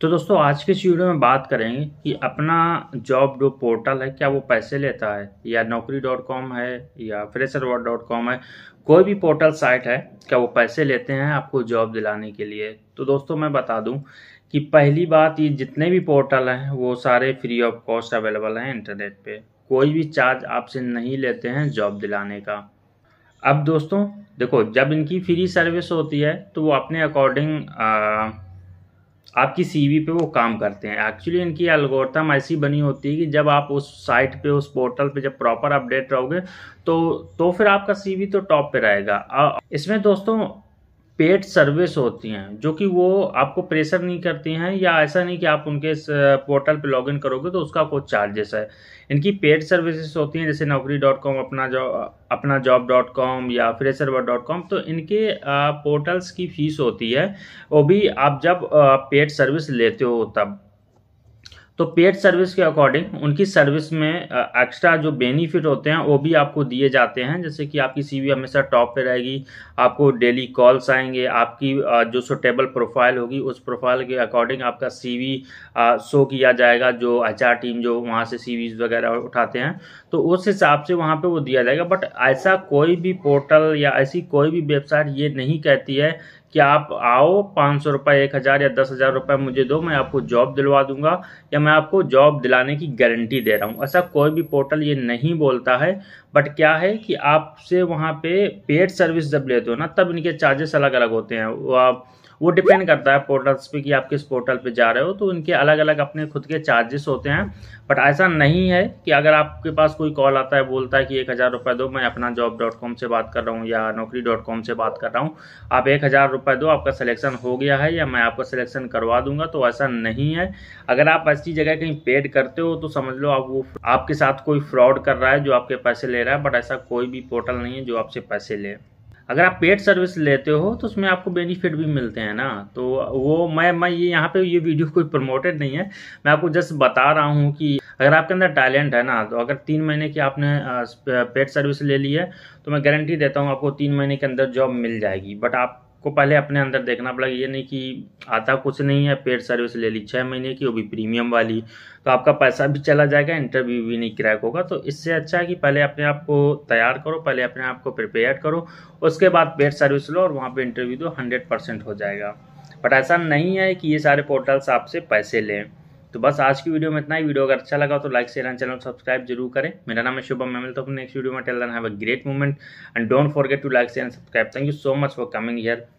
तो दोस्तों आज के इस वीडियो में बात करेंगे कि अपना जॉब डो पोर्टल है क्या वो पैसे लेता है या नौकरी डॉट कॉम है या फ्रेशर वर्ड डॉट कॉम है कोई भी पोर्टल साइट है क्या वो पैसे लेते हैं आपको जॉब दिलाने के लिए तो दोस्तों मैं बता दूं कि पहली बात ये जितने भी पोर्टल हैं वो सारे फ्री ऑफ कॉस्ट अवेलेबल हैं इंटरनेट पर कोई भी चार्ज आपसे नहीं लेते हैं जॉब दिलाने का अब दोस्तों देखो जब इनकी फ्री सर्विस होती है तो वो अपने अकॉर्डिंग आपकी सीवी पे वो काम करते हैं एक्चुअली इनकी एल्गोरिथम ऐसी बनी होती है कि जब आप उस साइट पे उस पोर्टल पे जब प्रॉपर अपडेट रहोगे तो तो फिर आपका सीवी तो टॉप पे रहेगा इसमें दोस्तों पेड सर्विस होती हैं जो कि वो आपको प्रेशर नहीं करती हैं या ऐसा नहीं कि आप उनके पोर्टल पे लॉगिन करोगे तो उसका कुछ चार्जेस है इनकी पेड सर्विसेज होती हैं जैसे Naukri dot com Apna job Apna job dot com या फ्रेशरवर डॉट कॉम तो इनके पोर्टल्स की फ़ीस होती है वो भी आप जब पेड सर्विस लेते हो तब तो पेड सर्विस के अकॉर्डिंग उनकी सर्विस में एक्स्ट्रा जो बेनिफिट होते हैं वो भी आपको दिए जाते हैं जैसे कि आपकी सीवी हमेशा टॉप पे रहेगी आपको डेली कॉल्स आएंगे आपकी जो सुटेबल प्रोफाइल होगी उस प्रोफाइल के अकॉर्डिंग आपका सीवी शो किया जाएगा जो एच टीम जो वहाँ से सी वगैरह उठाते हैं तो उस हिसाब से वहाँ पर वो दिया जाएगा बट ऐसा कोई भी पोर्टल या ऐसी कोई भी वेबसाइट ये नहीं कहती है कि आप आओ पाँच सौ रुपये एक हज़ार या दस हज़ार रुपये मुझे दो मैं आपको जॉब दिलवा दूंगा या मैं आपको जॉब दिलाने की गारंटी दे रहा हूँ ऐसा कोई भी पोर्टल ये नहीं बोलता है बट क्या है कि आपसे वहाँ पे पेड सर्विस जब लेते हो ना तब इनके चार्जेस अलग अलग होते हैं वो आप वो डिपेंड करता है पोर्टल्स पे कि आप किस पोर्टल पे जा रहे हो तो इनके अलग अलग अपने खुद के चार्जेस होते हैं बट ऐसा नहीं है कि अगर आपके पास कोई कॉल आता है बोलता है कि एक हज़ार रुपये दो मैं अपना जॉब डॉट कॉम से बात कर रहा हूँ या नौकरी डॉट कॉम से बात कर रहा हूँ आप एक हज़ार रुपये दो आपका सिलेक्शन हो गया है या मैं आपका सिलेक्शन करवा दूंगा तो ऐसा नहीं है अगर आप ऐसी जगह कहीं पेड करते हो तो समझ लो आप वो आपके साथ कोई फ्रॉड कर रहा है जो आपके पैसे ले रहा है बट ऐसा कोई भी पोर्टल नहीं है जो आपसे पैसे ले अगर आप पेड सर्विस लेते हो तो उसमें आपको बेनिफिट भी मिलते हैं ना तो वो मैं मैं ये यहाँ पे ये वीडियो कोई प्रमोटेड नहीं है मैं आपको जस्ट बता रहा हूँ कि अगर आपके अंदर टैलेंट है ना तो अगर तीन महीने की आपने पेड सर्विस ले ली है तो मैं गारंटी देता हूँ आपको तीन महीने के अंदर जॉब मिल जाएगी बट आप आपको पहले अपने अंदर देखना पड़ेगा ये नहीं कि आता कुछ नहीं है पेड सर्विस ले ली छः महीने की वो भी प्रीमियम वाली तो आपका पैसा भी चला जाएगा इंटरव्यू भी नहीं क्रैक होगा तो इससे अच्छा है कि पहले अपने आप को तैयार करो पहले अपने आप को प्रिपेयर करो उसके बाद पेड सर्विस लो और वहाँ पर इंटरव्यू दो हंड्रेड हो जाएगा बट ऐसा नहीं है कि ये सारे पोर्टल्स आपसे पैसे लें तो बस आज की वीडियो में इतना ही वीडियो अगर अच्छा लगा तो like share and channel subscribe जरूर करें मेरा नाम है शुभम मैं मिलता हूँ नेक्स्ट वीडियो में till then have a great movement and don't forget to like share and subscribe thank you so much for coming here